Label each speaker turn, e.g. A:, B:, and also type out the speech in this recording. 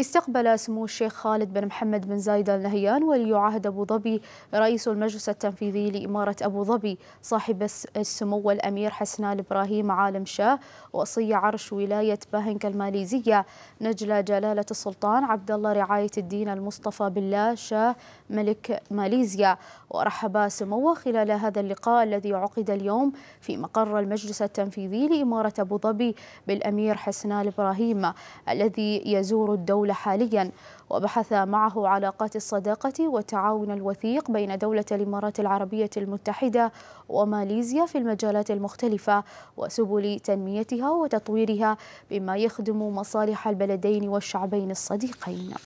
A: استقبل سمو الشيخ خالد بن محمد بن زايد آل نهيان ولي عهد أبو ظبي رئيس المجلس التنفيذي لإمارة أبو ظبي صاحب السمو الأمير حسنان إبراهيم عالم شاه وصي عرش ولاية باهنك الماليزية نجل جلالة السلطان عبد الله رعاية الدين المصطفى بالله شاه ملك ماليزيا ورحب سموه خلال هذا اللقاء الذي عقد اليوم في مقر المجلس التنفيذي لإمارة أبو ظبي بالأمير حسنان إبراهيم الذي يزور الدولة الدولة حاليا وبحث معه علاقات الصداقة والتعاون الوثيق بين دولة الإمارات العربية المتحدة وماليزيا في المجالات المختلفة وسبل تنميتها وتطويرها بما يخدم مصالح البلدين والشعبين الصديقين